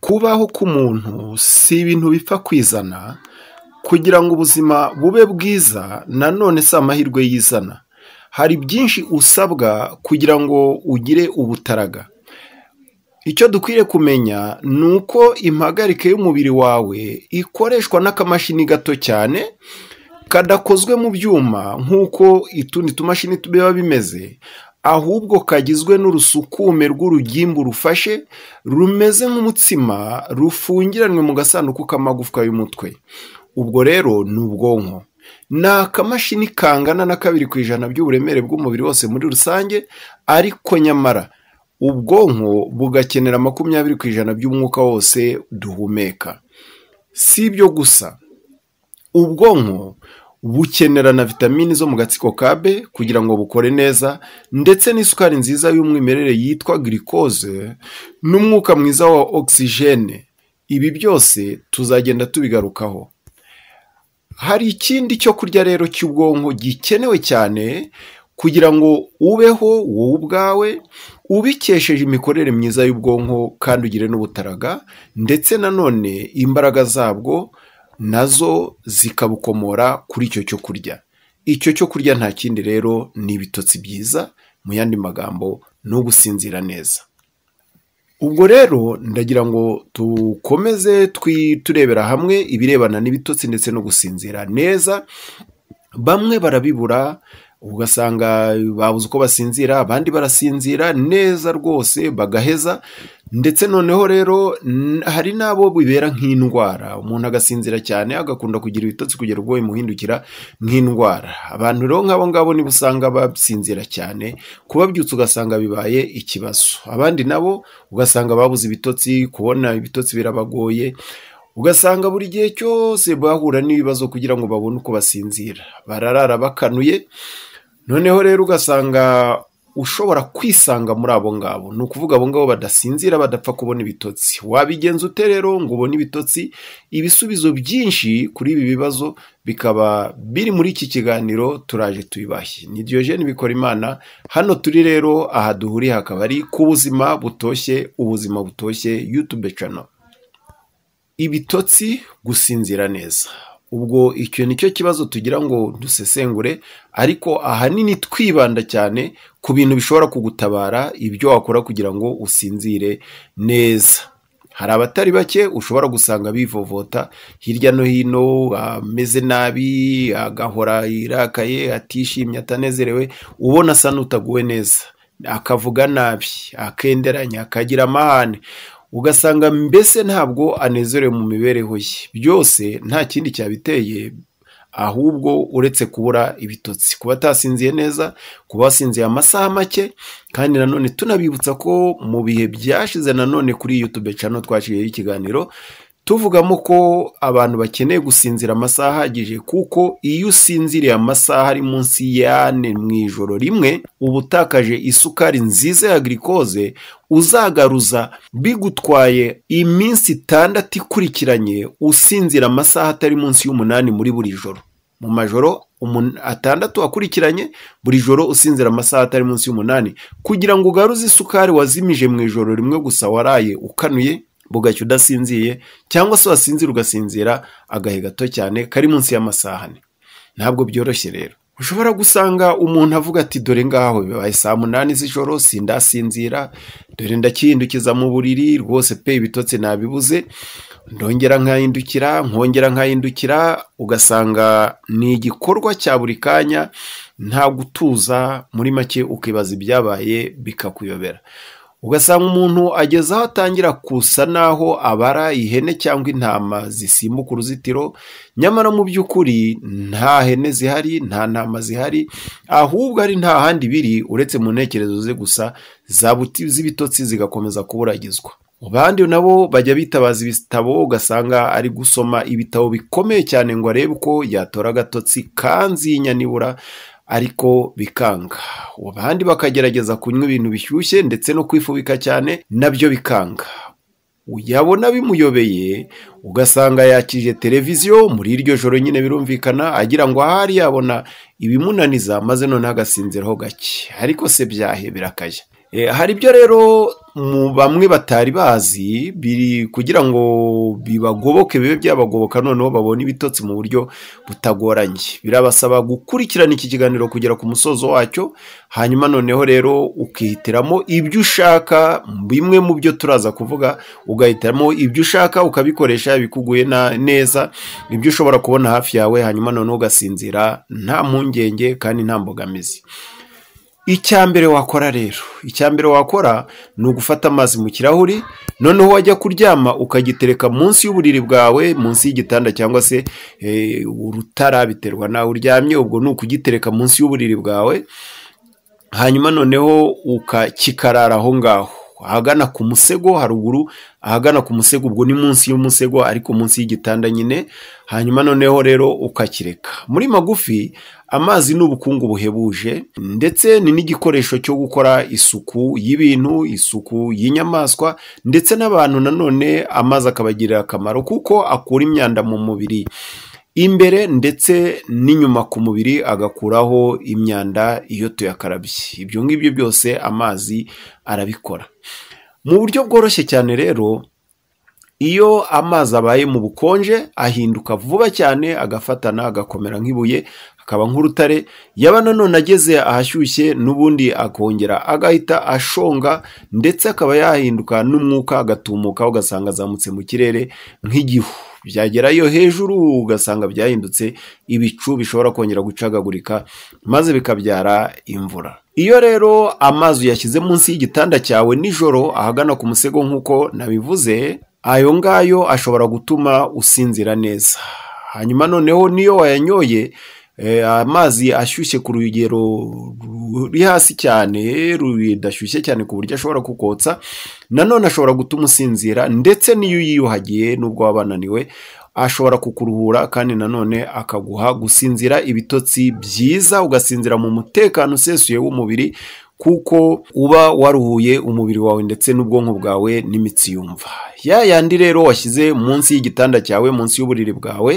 kubaho k'umuntu si ibintu bipfa kwizana kugira ngo ubuzima bube bwiza nanone si amahirwe yizana hari byinshi usabwa kugira ngo ugire ubutaraga icyo dukwiriye kumenya ni uko impagarike y'umubiri wawe ikoreshwa n'akamashini gato cyane kadakozwe mu byuma nk'uko utundi tumashini tubeba bimeze ahubwo kagizwe n'urusukume rw'urugimbu rufashe rumeze nk'umutsima rufungiranwe mu gasanduku k'amagufwa y'umutwe ubwo rero ni ubwonko ni akamashini kangana na kabiri ku ijana by'uburemere bw'umubiri wose muri rusange ariko nyamara ubwonko bugakenera makumyabiri ku ijana by'umwuka wose duhumeka si ibyo gusa ubwonko bukenera na vitamini zo mu gatsiko ka B kugira ngo bukore neza ndetse n'isukari nziza y'umwimerere yitwa girikoze n'umwuka mwiza wa ogisijene ibi byose tuzagenda tubigarukaho hari ikindi cyo kurya rero cy'ubwonko gikenewe cyane kugira ngo ubeho wowe ubwawe ubikesheje imikorere myiza y'ubwonko kandi ugire n'ubutaraga ndetse nanone imbaraga zabwo nazo zikabukomora kuri icyo cyo kurya, icyo cyo kurya nta kindi rero ni ibitotsi byiza mu yandi magambo ni ugusinzira neza. Ubwo rero ndagira ngo dukomeze turebera hamwe ibirebana n'ibitotsi ndetse no gusinzira neza, bamwe barabibura ugasanga babuze uko basinzira abandi barasinzira neza rwose bagaheza ndetse noneho rero hari n'abo bibera nk'indwara umuntu agasinzira cyane agakunda kugira ibitotsi kugera ubwo bimuhindukira nk'indwara abantu rero nk'abo ngabo niba usanga basinzira cyane kubabyutsa ugasanga bibaye ikibazo abandi nabo ugasanga babuze ibitotsi kubona ibitotsi birabagoye ugasanga buri gihe cyose bahura n'ibibazo kugira ngo babone uko basinzira bararara bakanuye noneho rero ugasanga ushobora kwisanga muri abo ngabo ni ukuvuga abo ngabo badasinzira badapfa kubona ibitotsi wabigenza ute rero ngo ubone ibitotsi ibisubizo byinshi kuri ibi bibazo bikaba biri muri iki kiganiro turaje tubibahe ni Diogene bikora imana hano turi rero aha duhuriye hakaba ari ku buzima butoshye ubuzima butoshye yutube cano ibitotsi gusinzira neza ubwo icyo ni cyo kibazo tugira ngo dusesengure ariko ahanini twibanda cyane ku bintu bishobora kugutabara ibyo wakora kugira ngo usinzire neza hari abatari bake ushobora gusanga bivovota hirya no hino ameze nabi agahora irakaye atishimye atanezerewe ubona asa n'utaguwe neza akavuga nabi akenderanya akagira amahane ugasanga mbese ntabwo anezerewe mu mibereho ye byose nta kindi cyabiteye ahubwo uretse kubura ibitotsi kuba atasinziye neza kuba wasinziye amasaha make kandi nanone tunabibutsa ko mu bihe byashize nanone kuri yutube cano twakiriyeho ikiganiro tuvugamo ko abantu bakeneye gusinzira amasaha ahagije kuko iyo usinziriye amasaha ari munsi y'ane mu ijoro rimwe uba utakaje isukari nziza ya girikoze uzagaruza bigutwaye iminsi itandatu ikurikiranye usinzira amasaha atari munsi y'umunani muri buri joro mu majoro atandatu akurikiranye buri joro usinzira amasaha atari munsi y'umunani kugira ngo ugaruze isukari wazimije mu ijoro rimwe gusa waraye ukanuye bugacya udasinziye cyangwa se wasinzira ugasinzira agahe gato cyane kari munsi y'amasahane ntabwo byoroshye rero ushobora gusanga umuntu avuga ati dore ngaho bibaye saa munani z'ijoro sindasinzira dore ndakihindukiza mu buriri rwose pe ibitotsi nabibuze ndongera nkahindukira nkongera nkahindukira ugasanga ni igikorwa cya buri kanya nta gutuza muri make ukibaza ibyabaye bikakuyobera ugasanga umuntu ageze aho atangira kusa naho abara ihene cyangwa intama zisimbuka uruzitiro nyamara mu by'ukuri nta hene zihari nta ntama zihari ahubwo ari nta handi biri uretse mu ntekerezo ze gusa za buti z'ibitotsi zigakomeza kuburagizwa abandi nabo bajya bitabaza ibitabo ugasanga ari gusoma ibitabo bikomeye cyane ngo arebe uko yatora agatotsi kanzinya nibura ariko bikanga abandi bakagerageza kunywa ibintu bishyushye ndetse no kwifubika cyane nabyo bikanga yabona bimuyobeye ugasanga yakije televiziyo muri iryo joro nyine birumvikana agira ngo ahari yabona ibimunaniza maze noneho agasinziraho gake ariko se byahe birakajya Eh, hari ibyo rero mu bamwe batari bazi biri kugira ngo bibagoboke bibe byabagoboka noneho babone ibitotsi mu buryo butagoranye birabasaba gukurikirana iki kiganiro kugera ku musozo wacyo hanyuma noneho rero ukihitiramo ibyo ushaka bimwe mu byo turaza kuvuga ugahitiramo ibyo ushaka ukabikoresha bikuguye neza ibyo ushobora kubona hafi yawe hanyuma noneho ugasinzira nta mpungenge kandi nta mbogamizi icya mbere wakora rero icya mbere wakora ni ugufata amazi mu kirahuri noneho wajya kuryama ukagitereka munsi y'uburiri bwawe munsi y'igitanda cyangwa se eh, urutara biterwa nawe uryamye ubwo ni ukugitereka munsi y'uburiri bwawe hanyuma noneho ukakikarara aho ngaho ahagana ku musego haruguru ahagana ku musego ubwo ni munsi y'umusego ariko munsi y'igitanda nyine hanyuma noneho rero ukakireka muri magufi amazi ni ubukungu buhebuje ndetse ni n'igikoresho cyo gukora isuku y'ibintu isuku y'inyamaswa ndetse n'abantu nanone amazi akabagirira akamaro kuko akura imyanda mu mubiri imbere ndetse n'inyuma ku mubiri agakuraho imyanda iyo tuyakarabye ibyo ngibyo byose amazi arabikora mu buryo bworoshye cyane rero iyo amazi abaye mu bukonje ahinduka vuba cyane agafatana agakomera nk'ibuye akaba nk'urutare yaba nanone ageze ahashyushye n'ubundi akongera agahita ashonga ndetse akaba yahinduka n'umwuka agatumuka ugasanga azamutse mu kirere nk'igihu byagerayo hejuru ugasanga byahindutse ibicu bishobora kongera gucagagurika maze bikabyara imvura iyo rero amazi uyashyize munsi y'igitanda cyawe nijoro ahagana ku musego nk'uko nabivuze ayo ngayo ashobora gutuma usinzira neza hanyuma noneho n'iyo wayanyoye eh, amazi ashyushye ku rugero ruri hasi cyane rudashyushye cyane ku buryo ashobora kukotsa nanone ashobora gutuma usinzira ndetse n'iyo uyiyuhagiye n'ubwo waba wananiwe ashobora kukuruhura kandi nanone akaguha gusinzira ibitotsi byiza ugasinzira mu mutekano usesuye w'umubiri kuko uba waruhuye umubiri wawe ndetse n'ubwonko bwawe n'imitsi yumva ya yandi rero washyize munsi y'igitanda cyawe munsi y'uburiri bwawe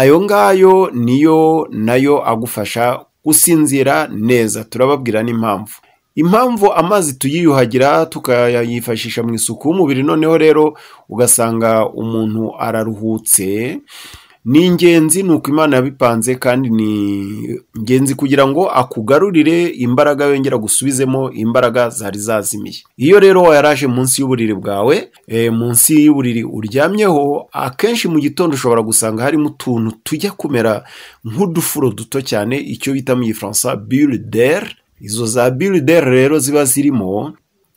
ayo ngayo niyo nayo agufasha gusinzira neza turababwira n'impamvu impamvu amazi tuyiyuhagira tukayifashisha mu isuku y'umubiri noneho rero ugasanga umuntu araruhutse ni ingenzi ni uko imana yabipanze kandi ni ingenzi kugira ngo akugarurire imbaraga yongera gusubizemo imbaraga zari zazimiye iyo rero wayaraje munsi y'uburiri bwawe eh, munsi y'uburiri uryamyeho akenshi mu gitondo ushobora gusanga harimo utuntu tujya kumera nk'udufuro duto cyane icyo bita mu gifaransa birideri izo za birideri rero ziba zirimo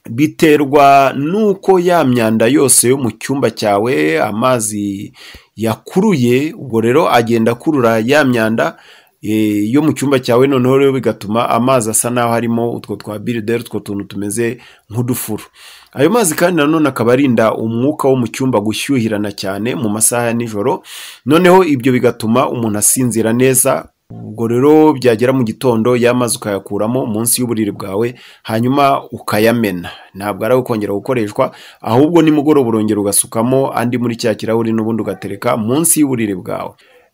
biterwa n'uko ya myanda yose yo mu cyumba cyawe amazi yakuruye ubwo rero agenda akurura ya myanda eh, yo mu cyumba cyawe noneho rero bigatuma amazi asa n'aho harimo utwo twa birideri utwo tuntu tumeze nk'udufuru ayo mazi kandi nanone akaba arinda umwuka wo mu cyumba gushyuhirana cyane mu masaha ya nijoro noneho ibyo bigatuma umuntu asinzira neza ubwo rero byagera mu gitondo yamaze ukayakuramo munsi y'uburiri bwawe hanyuma ukayamena ntabwo ari ukongera gukoreshwa ahubwo nimugoroba urongera ugasukamo andi muri cya kirahuri n'ubundi ugatereka munsi y'uburiri bwawe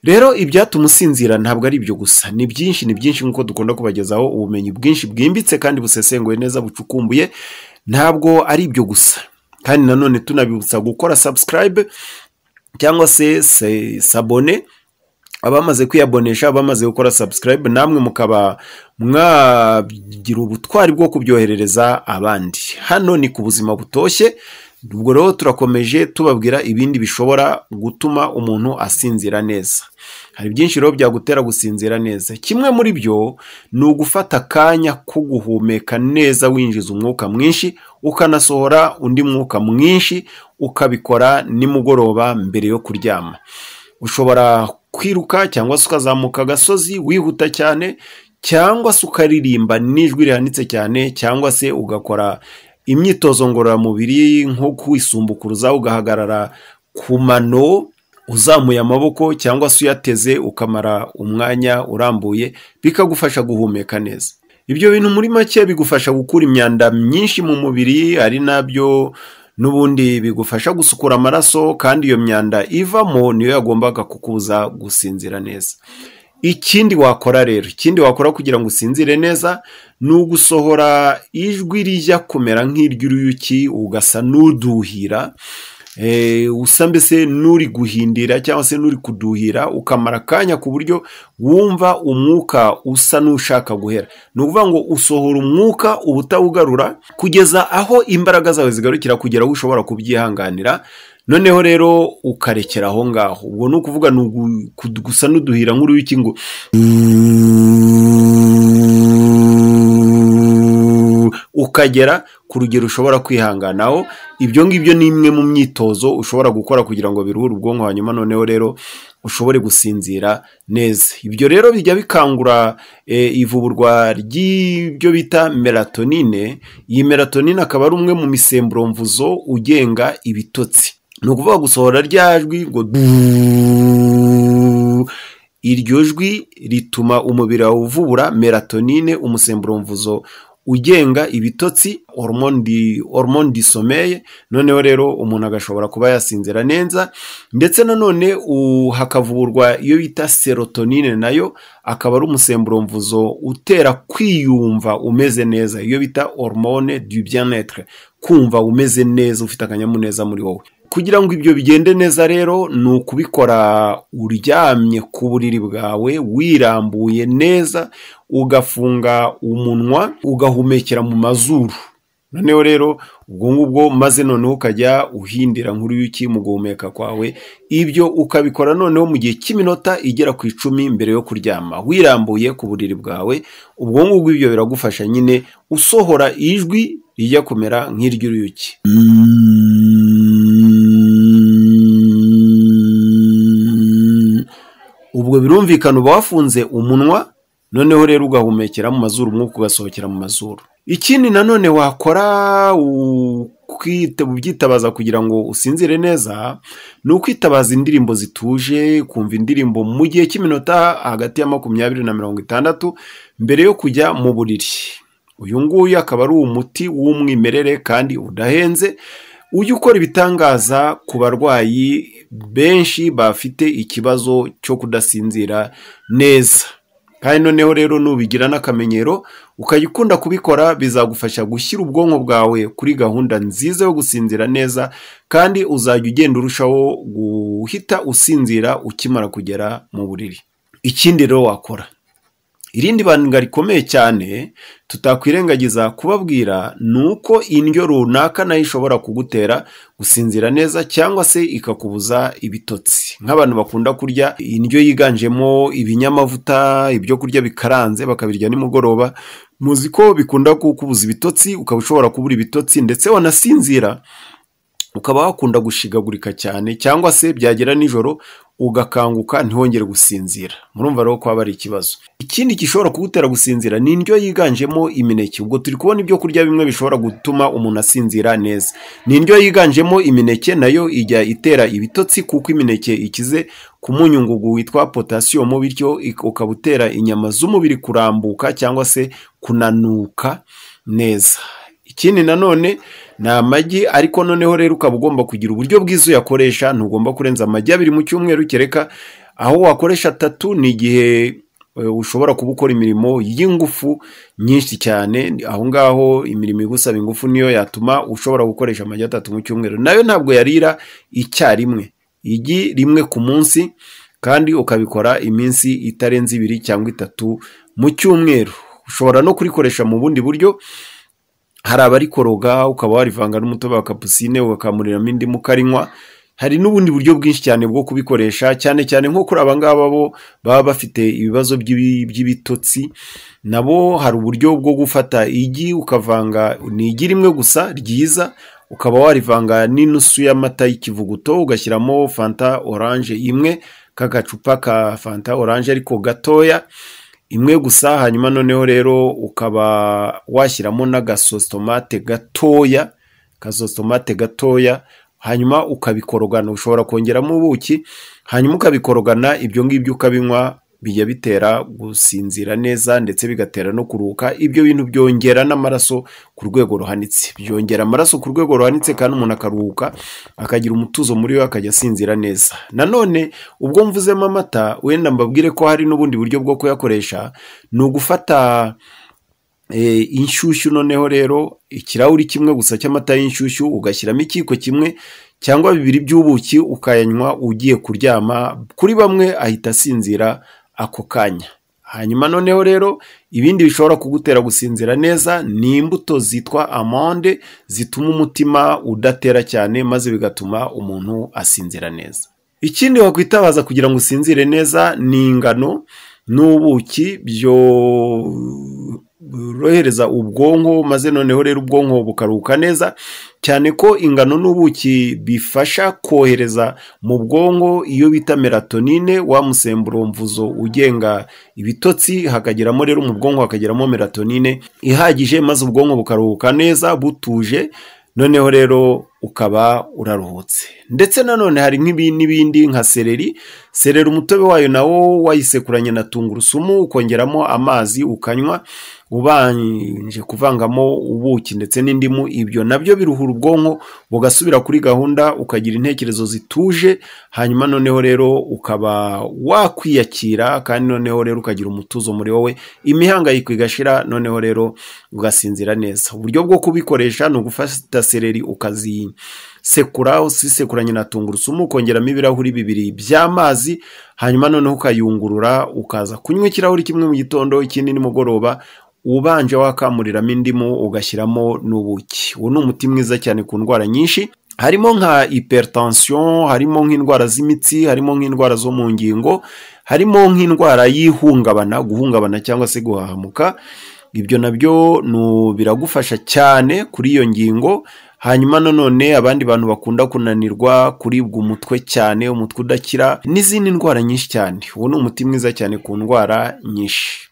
rero ibyatuma usinzira ntabwo ari ibyo gusa ni byinshi ni byinshi nk'uko dukunda kubagezaho ubumenyi bwinshi bwimbitse kandi busesenguye neza bucukumbuye ntabwo ari ibyo gusa kandi nanone tunabibutsa gukora subscribe cyangwa se sabone abamaze kwiyabonesha bamaze gukora subscribe namwe mukaba mwagira ubutwari bwo kubyoherereza abandi hano ni ku buzima butoshye ubwo rero turakomeje tubabwira ibindi bishobora gutuma umuntu asinzira neza hari byinshi rero byagutera gusinzira neza kimwe muri byo ni ugufata akanya ko guhumeka neza winjiza umwuka mwinshi ukanasohora undi mwuka mwinshi ukabikora nimugoroba mbere yo kuryama ushobora kwiruka cyangwa se ukazamuka agasozi wihuta cyane cyangwa se ukaririmba n'ijwi rihanitse cyane cyangwa se ugakora imyitozo ngororamubiri nko kwisumbukuruza ugahagarara ku mano uzamuye amaboko cyangwa se uyateze ukamara umwanya urambuye bikagufasha guhumeka neza ibyo bintu muri make bigufasha gukura imyanda myinshi mu mubiri ari nabyo n'ubundi bigufasha gusukura amaraso kandi iyo myanda ivamo niyo yagombaga kukubuza gusinzira neza ikindi wakora rero ikindi wakora kugira ngo usinzire neza ni ugusohora ijwi rijya kumera nk'iry'uruyuki ugasa n'uduhira Eh, usa mbese n'uri guhindira cyangwa se n'uri kuduhira ukamara akanya ku buryo wumva umwuka usa n'ushaka guhera ni ukuvuga ngo usohora umwuka uba utawugarura kugeza aho imbaraga zawe zigarukira kugera aho ushobora kubyihanganira noneho rero ukarekera aho ngaho ubwo ni ukuvuga gusa n'uduhira nk'uruyuki ngo ukagera ku rugero ushobora kwihanganaho ibyo ngibyo ni imwe mu myitozo ushobora gukora kugira ngo biruhure ubwonko hanyuma noneho rero ushobore gusinzira neza ibyo rero bijya bikangura eh, ivuburwa ry'ibyo bita melatonine iyi melatonine akaba ari umwe mu misemburo mvuzo ugenga ibitotsi ni ukuvuga gusohora rya jwi ngo iryo jwi rituma umubiri wawe uvubura melatonine umusemburo mvuzo ugenga ibitotsi hormone di someye noneho rero umuntu agashobora kuba yasinzira neza ndetse nanone hakavurwa iyo bita serotonine nayo akaba ari umusemburo mvuzo utera kwiyumva umeze neza iyo bita hormone du bien-être kumva umeze neza ufite akanyamuneza muri wowe kugira ngo ibyo bigende neza rero ni ukubikora uryamye ku buriri bwawe wirambuye neza ugafunga umunwa ugahumekera mu mazuru noneho rero ubwo ngubwo maze noneho ukajya uhindira nkuru y'iki mu guhumeka kwawe ibyo ukabikora noneho mu gihe cy'iminota igera ku icumi mbere yo kuryama wirambuye ku buriri bwawe ubwo ngubwo ibyo biragufasha nyine usohora ijwi rijya kumera nk'iry'uruyuki ubwo birumvikana uba wafunze umunwa noneho rero ugahumekera mu mazuru umwuka ugasohokera mu mazuru ikindi nanone wakora ubyitabaza kugira ngo usinzire neza ni ukwitabaza indirimbo zituje kumva indirimbo mu gihe cy'iminota hagati ya makumyabiri na mirongo itandatu mbere yo kujya mu buriri uyu nguyu akaba ari umuti w'umwimerere kandi udahenze ujya ukora ibitangaza ku barwayi benshi bafite ikibazo cyo kudasinzira neza kandi noneho rero nubigira n'akamenyero ukayikunda kubikora bizagufasha gushyira ubwonko bwawe kuri gahunda nziza yo gusinzira neza kandi uzajya ugenda urushaho guhita usinzira ukimara kugera mu buriri ikindi rero wakora irindi banga rikomeye cyane tutakwirengagiza kubabwira ni uko indyo runaka nayo ishobora kugutera gusinzira neza cyangwa se ikakubuza ibitotsi nk'abantu bakunda kurya indyo yiganjemo ibinyamavuta ibyo kurya bikaranze bakabirya nimugoroba muzi ko bikunda kukubuza ibitotsi ukaba ushobora kubura ibitotsi ndetse wanasinzira ukaba wakunda gushigagurika cyane cyangwa se byagera nijoro ugakanguka ntiwongere gusinzira murumva rero ko haba ari ikibazo ikindi gishobora kugutera gusinzira ni indyo yiganjemo imineke ubwo turi kubona ibyo kurya bimwe bishobora gutuma umuntu asinzira neza ni indyo yiganjemo imineke nayo ijya itera ibitotsi kuko imineke ikize ku munyungugu witwa potasiyomu bityo ukaba utera inyama z'umubiri kurambuka cyangwa se kunanuka neza ikindi nanone ni amagi ariko noneho rero ukaba ugomba kugira uburyo bwiza uyakoresha ntugomba kurenza amagi abiri mu cyumweru kereka aho wakoresha atatu ni igihe eh, ushobora kuba ukora imirimo y'ingufu nyinshi cyane aho ngaho imirimo igusaba ingufu niyo yatuma ushobora gukoresha amagi atatu mu cyumweru nayo ntabwo yarira icyarimwe igi rimwe ku munsi kandi ukabikora iminsi itarenze ibiri cyangwa itatu mu cyumweru ushobora no kurikoresha mu bundi buryo hari abari koroga ukaba warivanga n'umutobe wa kapusine ugakamuririramo indi mukarinywa hari n'ubundi buryo bwinshi cyane bwo kubikoresha cyane cyane nko kuri aba ngaba bo baba bafite ibibazo by'ibitotsi nabo hari uburyo bwo gufata igi ukavanga ni igi rimwe gusa ryiza ukaba warivanga n'inusu y'amata y'ikivuguto ugashyiramo fanta oranje imwe k'agacupa ka fanta oranje ariko gatoya imwe gusa hanyuma noneho rero ukaba washyiramo n'agasositomate gatoya akasositomate gatoya hanyuma ukabikorogana ushobora kongeramo ubuki hanyuma ukabikorogana ibyo ngibyo ukabinywa bijya bitera gusinzira neza ndetse bigatera no kuruhuka ibyo bintu byongera n'amaraso ku rwego ruhanitse byongera amaraso ku rwego ruhanitse kandi umuntu akaruhuka akagira umutuzo muri we akajya asinzira neza nanone ubwo mvuzemo amata wenda mbabwire ko hari n'ubundi buryo bwo kuyakoresha ni ugufata eh, inshyushyu noneho rero ikirahuri kimwe gusa cy'amata y'inshyushyu ugashyiramo ikiko kimwe cyangwa bibiri by'ubuki ukayanywa ugiye kuryama kuri bamwe ahita asinzira ako kanya hanyuma noneho rero ibindi bishobora kugutera gusinzira neza ni imbuto zitwa amonde zituma umutima udatera cyane maze bigatuma umuntu asinzira neza ikindi wakwitabaza kugira ngo usinzire neza ni ingano n'ubuki byo rohereza ubwonko maze noneho rero ubwonko bukaruhuka neza cyane ko ingano n'ubuki bifasha kohereza mu bwonko iyo bita melatonine wa musemburo ugenga ibitotsi hakageramo rero mu bwonko hakageramo melatonine ihagije maze ubwonko bukaruhuka neza butuje noneho rero ukaba uraruhutse ndetse nanone hari n'ibindi nka sereri sereri umutobe wayo nawo wayisekuranye na tungurusumu ukongeramo amazi ukanywa ubanje kuvangamo ubuki ndetse n'indimu ibyo nabyo biruhura ubwonko bugasubira kuri gahunda ukagira intekerezo zituje hanyuma noneho rero ukaba wakwiyakira kandi noneho rero ukagira umutuzo muri wowe imihangayiko igashira noneho rero ugasinzira neza uburyo bwo kubikoresha ni ugufata sereri ukazi usekura usisekuranye na tungurusumu ukongeramo ibirahuri bibiri by'amazi hanyuma noneho ukayungurura ukaza kunywa ikirahuri kimwe mu gitondo ikindi nimugoroba ubanje wakamuriramo indimu ugashyiramo n'ubuki uwo ni umuti mwiza cyane ku ndwara nyinshi harimo nka hypertension harimo nk'indwara z'imitsi harimo nk'indwara zo mu ngingo harimo nk'indwara y'ihungabana guhungabana cyangwa se guhahamuka ibyo nabyo biragufasha cyane kuri iyo ngingo hanyuma nanone abandi bantu bakunda kunanirwa kuribwa umutwe cyane umutwe udakira n'izindi ndwara nyinshi cyane uwo ni umuti mwiza cyane ku ndwara nyinshi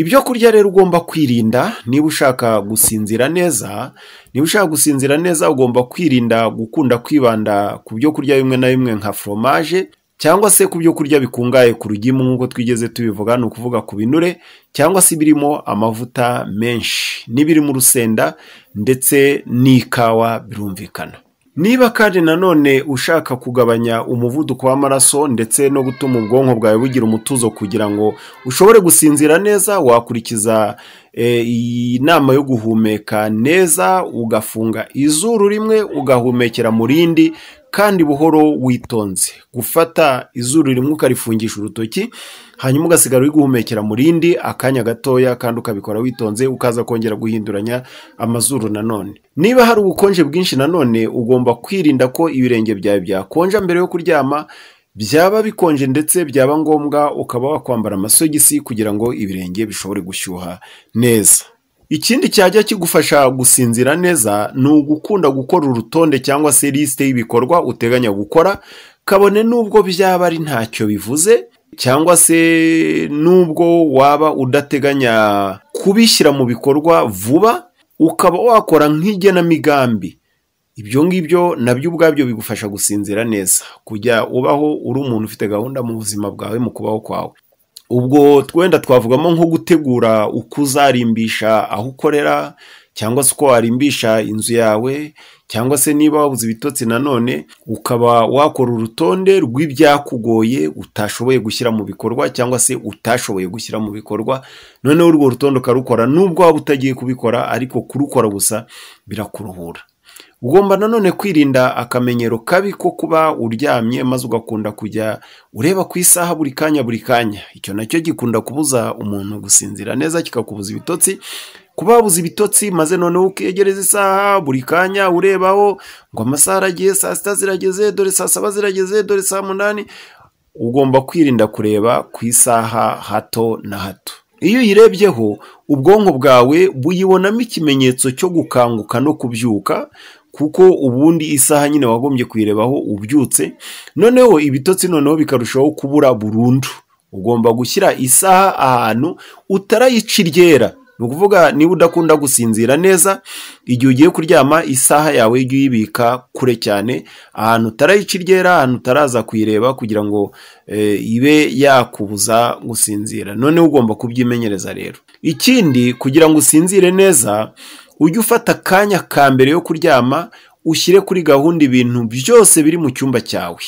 ibyo kurya rero ugomba kwirinda niba ushaka gusinzira neza niba ushaka gusinzira neza ugomba kwirinda gukunda kwibanda ku byo kurya bimwe na bimwe nka foromaje cyangwa se ku byo kurya bikungahaye ku rugimu nk'uko twigeze tubivuga ni ukuvuga ku binure cyangwa se ibirimo amavuta menshi n'ibirimo rusenda ndetse n'ikawa birumvikana niba kandi nanone ushaka kugabanya umuvuduko w'amaraso ndetse no gutuma ubwonko bwawe bugira umutuzo kugira ngo ushobore gusinzira neza wakurikiza eh, inama yo guhumeka neza ugafunga izuru rimwe ugahumekera mu rindi kandi buhoro witonze gufata izuru rimwe ukarifungisha urutoki hanyuma ugasigara uri guhumekera mu rindi akanya gatoya kandi ukabikora witonze ukaza kongera guhinduranya amazuru nanone niba hari ubukonje bwinshi nanone ugomba kwirinda ko ibirenge byawe byakonja mbere yo kuryama byaba bikonje ndetse byaba ngombwa ukaba wakwambara amasogisi kugira ngo ibirenge bishobore gushyuha neza Ikindi cyajya kigufasha gusinzira neza ni ugukunda gukora urutonde cyangwa se lisite y'ibikorwa uteganya gukora, kabone n'ubwo byaba ari ntacyo bivuze cyangwa se n'ubwo waba udateganya kubishyira mu bikorwa vuba, ukaba wakora nk'igenamigambi. Ibyo ngibyo nabyo ubwabyo bigufasha gusinzira neza, kujya ubaho uri umuntu ufite gahunda mu buzima bwawe mu kubaho kwawe. ubwo twenda twavugamo nko gutegura uko uzarimbisha aho ukorera cyangwa se uko warimbisha inzu yawe cyangwa se niba wabuze ibitotsi nanone ukaba wakora urutonde rw'ibyakugoye utashoboye gushyira mu bikorwa cyangwa se utashoboye gushyira mu bikorwa noneho urwo rutonde ukarukora nubwo waba utagiye kubikora ariko kurukora gusa birakuruhura ugomba nanone kwirinda akamenyero kabi ko kuba uryamye maze ugakunda kujya ureba ku isaha buri kanya buri kanya icyo nacyo gikunda kubuza umuntu gusinzira neza kikakubuza ibitotsi kuba wabuze ibitotsi maze noneho ukegereza isaha buri kanya urebaho ngo amasaha aragiye saa sita zirageze dore saa saba zirageze dore saa munani ugomba kwirinda kureba ku isaha hato na hato iyo uyirebyeho ubwonko bwawe buyibonamo ikimenyetso cyo gukanguka no kubyuka kuko ubundi isaha nyine wagombye kuyirebaho ubyutse noneho ibitotsi noneho bikarushaho kubura burundu ugomba gushyira isaha ahantu utarayicira iryera ni ukuvuga niba udakunda gusinzira neza igihe ugiye kuryama isaha yawe ujye uyibika kure cyane ahantu utarayica iryera ahantu utaraza kuyireba kugira ngo eh, ibe yakubuza gusinzira noneho ugomba kubyimenyereza rero ikindi kugira ngo usinzire neza ujye ufata akanya ka mbere yo kuryama ushyire kuri gahunda ibintu byose biri mu cyumba cyawe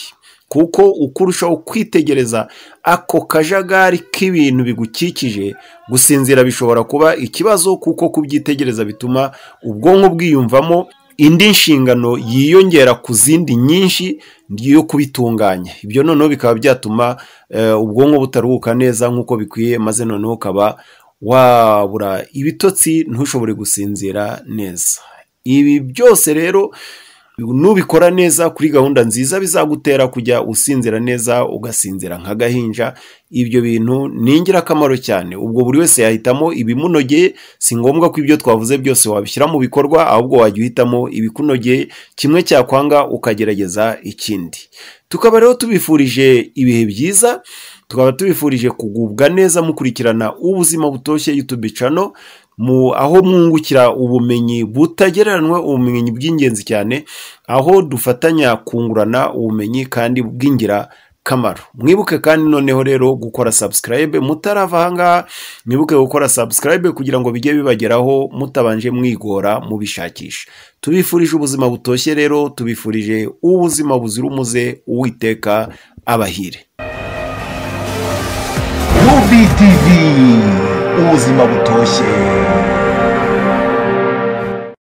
kuko uko urushaho kwitegereza ako kajagari k'ibintu bigukikije gusinzira bishobora kuba ikibazo kuko kubyitegereza bituma ubwonko bwiyumvamo indi nshingano yiyongera ku zindi nyinshi yo kubitunganya ibyo noneho bikaba byatuma eh, ubwonko butaruhuka neza nk'uko bikwiye maze noneho ukaba wabura ibitotsi ntushobore gusinzira neza ibi byose rero nubikora neza kuri gahunda nziza bizagutera kujya usinzira neza ugasinzira nk'agahinja ibyo bintu ni ingirakamaro cyane ubwo buri wese yahitamo ibimunogeye si ngombwa ko ibyo twavuze byose wabishyira mu bikorwa ahubwo wajya uhitamo ibikunogeye kimwe cyakwanga ukagerageza ikindi tukaba rero tubifurije ibihe byiza tukaba tubifurije kugubwa neza mukurikirana ubuzima butoshye YouTube channel aho mwungukira ubumenyi butagereranywa ubumenyi bw'ingenzi cyane aho dufatanya kungurana ubumenyi kandi bwingira kamaro mwibuke kandi noneho rero gukora sabusikarayibe mutarava ahangaha mwibuke gukora sabusikarayibe kugira ngo bijye bibageraho mutabanje mwigora mubishakisha tubifurije ubuzima butoshye rero tubifurije ubuzima buzira umuze uwiteka abahire n'ubuzima butoshye